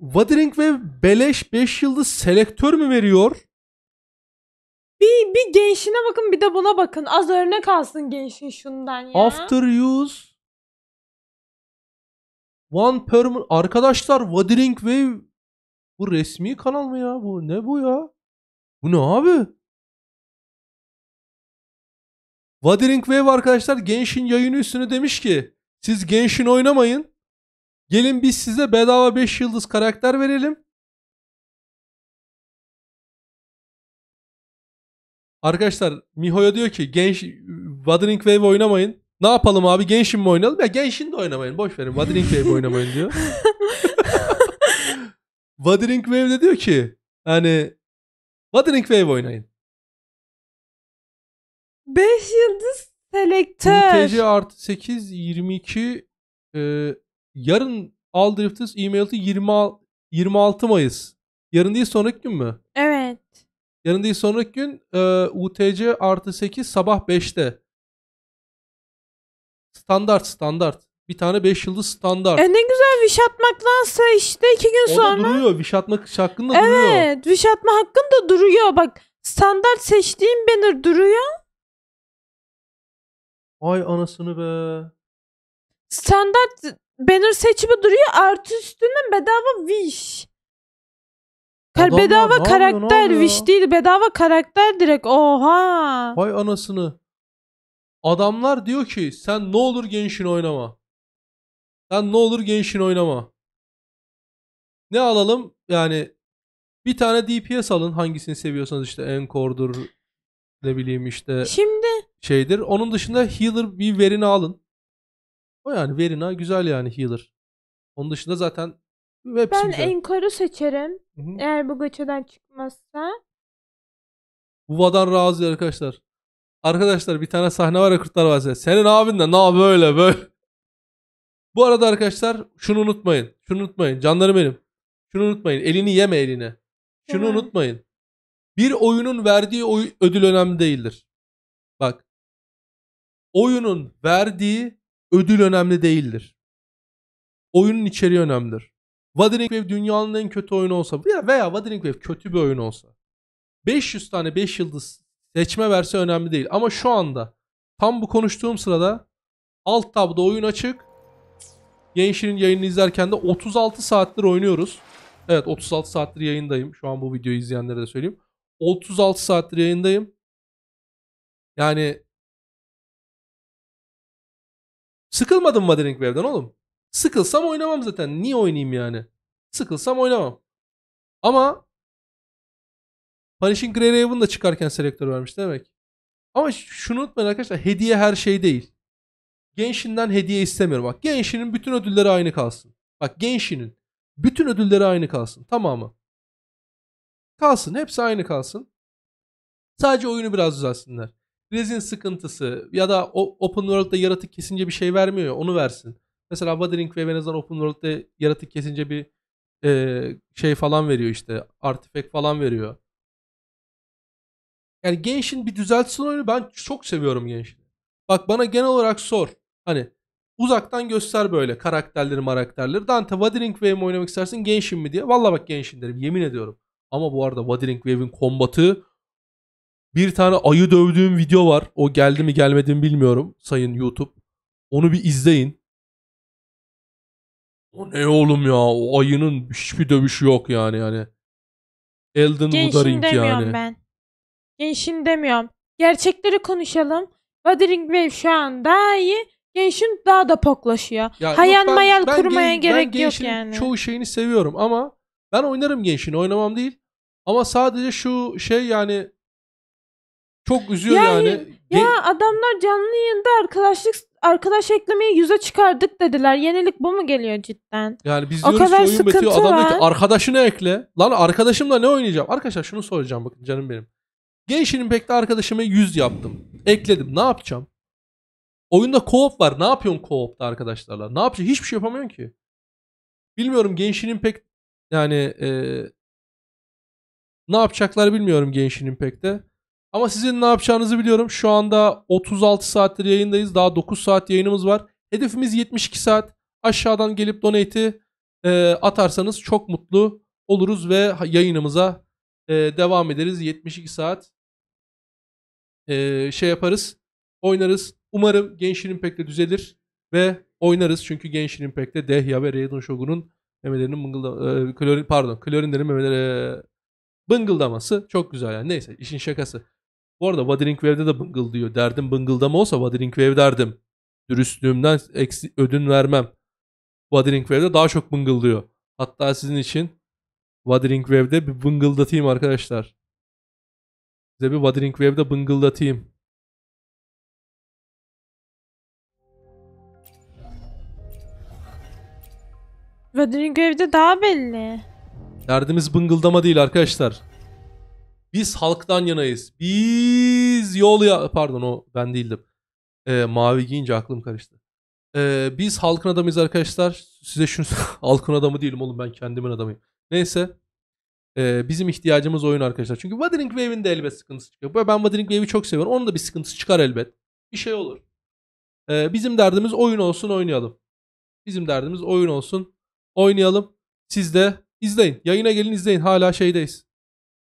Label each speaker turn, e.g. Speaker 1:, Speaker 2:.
Speaker 1: Wadring ve Beleş 5 yıldız selektör mü veriyor?
Speaker 2: Bir, bir gençine bakın bir de buna bakın. Az örnek alsın gençin şundan ya. After
Speaker 3: use One permanent arkadaşlar Wadring ve bu resmi kanal mı ya bu? Ne bu ya? Bu ne abi? Wadring Wave arkadaşlar Genshin yayını üstüne demiş ki siz Genshin oynamayın. Gelin biz size bedava 5 yıldız karakter verelim. Arkadaşlar Miho'ya diyor ki genç Wuthering Wave oynamayın. Ne yapalım abi
Speaker 1: Genshin mi oynayalım? Ya Genshin de oynamayın. Boş verin. Wuthering Wave oynamayın diyor.
Speaker 3: Wuthering Wave de diyor ki hani Wuthering Wave oynayın.
Speaker 2: 5 yıldız selektör. tc
Speaker 3: artı
Speaker 1: 8 22 e, yarın All Drifters e-mail'ı 26 Mayıs. Yarın değil sonraki gün mü? Evet. Yarın değil sonraki gün e, UTC artı 8 sabah 5'te. Standart standart. Bir tane 5 yıldız standart. E
Speaker 2: ne güzel viş atmaklansa işte 2 gün o sonra. O da
Speaker 1: duruyor. Viş atmak hakkın evet, duruyor. Evet viş atma hakkın duruyor. Bak standart
Speaker 2: seçtiğim banner duruyor.
Speaker 1: Ay anasını be
Speaker 2: standart banner seçimi duruyor. Artı üstüne bedava wish. Kar Adamlar bedava karakter wish değil. Bedava karakter
Speaker 3: direkt. Oha.
Speaker 1: Vay anasını. Adamlar diyor ki sen ne olur gençin oynama. Sen ne olur gençin oynama. Ne alalım? Yani bir tane DPS alın hangisini seviyorsanız işte Encore'dur ne bileyim işte Şimdi şeydir. Onun dışında healer bir verini alın. O yani Verina güzel yani healer. Onun dışında zaten
Speaker 3: hepsi Ben
Speaker 2: güzel. seçerim. Hı-hı. Eğer bu gaçadan çıkmazsa.
Speaker 1: Buva'dan razı arkadaşlar. Arkadaşlar bir tane sahne var ya Kurtlar Vadisi'nde. Senin abin de na böyle böyle. Bu arada arkadaşlar şunu unutmayın. Şunu unutmayın. Canlarım benim. Şunu unutmayın. Elini yeme eline. Şunu Hı-hı. unutmayın. Bir oyunun verdiği oy- ödül önemli değildir. Bak. Oyunun verdiği Ödül önemli değildir. Oyunun içeriği önemlidir. Wuthering Wave dünyanın en kötü oyunu olsa veya, veya Wuthering Wave kötü bir oyun olsa 500 tane 5 yıldız seçme verse önemli değil. Ama şu anda tam bu konuştuğum sırada alt tabda oyun açık. Gençlerin yayını izlerken de 36 saattir oynuyoruz.
Speaker 3: Evet 36 saattir yayındayım. Şu an bu videoyu izleyenlere de söyleyeyim. 36 saattir yayındayım. Yani Sıkılmadım Wuthering Wave'den oğlum. Sıkılsam oynamam zaten. Niye oynayayım yani? Sıkılsam
Speaker 1: oynamam. Ama Punishing Grey Raven da çıkarken selektör vermiş demek. Ama şunu unutmayın arkadaşlar. Hediye her şey değil. Genshin'den hediye istemiyorum. Bak Genshin'in bütün ödülleri aynı kalsın. Bak Genshin'in bütün ödülleri aynı kalsın. Tamamı. Kalsın. Hepsi aynı kalsın. Sadece oyunu biraz düzelsinler. Rezin sıkıntısı ya da open world'da yaratık kesince bir şey vermiyor onu versin. Mesela Wuthering ve Venezan open world'da yaratık kesince bir e, şey falan veriyor işte. Artifact falan veriyor. Yani Genshin bir düzeltsin oyunu. Ben çok seviyorum Genshin'i. Bak bana genel olarak sor. Hani uzaktan göster böyle karakterleri marakterleri. Dante Wuthering Wave mi oynamak istersin Genshin mi diye. Valla bak Genshin derim yemin ediyorum. Ama bu arada Wuthering Wave'in kombatı bir tane ayı dövdüğüm video var. O geldi mi gelmedi mi bilmiyorum sayın YouTube. Onu
Speaker 3: bir izleyin. O ne oğlum ya? O ayının hiçbir dövüşü yok yani yani. Elden Gençim Wuthering demiyorum yani.
Speaker 2: ben. Gençim demiyorum. Gerçekleri konuşalım. Wuthering Wave şu an daha iyi. Gençin daha da poklaşıyor. Ya yok, Hayal ben- mayal ben kurmaya gen- ben yok yani.
Speaker 1: Çoğu şeyini seviyorum ama ben oynarım Genshin'i oynamam değil. Ama sadece şu şey yani çok üzüyor yani. yani. Ya Ge-
Speaker 2: adamlar canlı yayında arkadaşlık arkadaş eklemeyi yüze çıkardık dediler. Yenilik bu mu geliyor cidden? Yani
Speaker 1: biz o kadar ki oyun bitiyor. Adam diyor ki arkadaşını ekle. Lan arkadaşımla ne oynayacağım? Arkadaşlar şunu soracağım bakın canım benim. Genshin Impact'te arkadaşıma yüz yaptım. Ekledim. Ne yapacağım? Oyunda co-op var. Ne yapıyorsun co-op'ta arkadaşlarla? Ne yapacaksın? Hiçbir şey yapamıyorsun ki. Bilmiyorum Genshin Impact yani e, ne yapacaklar bilmiyorum Genshin Impact'te. Ama sizin ne yapacağınızı biliyorum. Şu anda 36 saattir yayındayız. Daha 9 saat yayınımız var. Hedefimiz 72 saat. Aşağıdan gelip donate'i e, atarsanız çok mutlu oluruz ve yayınımıza e, devam ederiz. 72 saat e, şey yaparız. Oynarız. Umarım Genshin Impact'te düzelir ve oynarız. Çünkü Genshin Impact'te Dehya ve Raiden Shogun'un memelerinin mıngılda, e, klorin, pardon klorinlerin memeleri e, bıngıldaması çok güzel yani. Neyse işin şakası. Bu arada Wuthering Wave'de de Bungle diyor. Derdim Bungle'da mı olsa Wuthering Wave derdim. Dürüstlüğümden eksi, ödün vermem. Wuthering Wave'de daha çok Bungle diyor. Hatta sizin için
Speaker 3: Wuthering Wave'de bir bıngıldatayım arkadaşlar. Size bir Wuthering Wave'de bıngıldatayım.
Speaker 2: Wuthering Wave'de daha belli.
Speaker 1: Derdimiz bıngıldama değil arkadaşlar. Biz halktan yanayız. Biz yol ya... Pardon o ben değildim. Ee, mavi giyince aklım karıştı. Ee, biz halkın adamıyız arkadaşlar. Size şunu... halkın adamı değilim oğlum ben kendimin adamıyım. Neyse. Ee, bizim ihtiyacımız oyun arkadaşlar. Çünkü Wuthering Wave'in de elbet sıkıntısı çıkıyor. Ben Wuthering Wave'i çok seviyorum. Onun da bir sıkıntısı çıkar elbet. Bir şey olur. Ee, bizim derdimiz oyun
Speaker 3: olsun oynayalım. Bizim derdimiz oyun olsun. Oynayalım. Siz de izleyin. Yayına gelin izleyin. Hala şeydeyiz.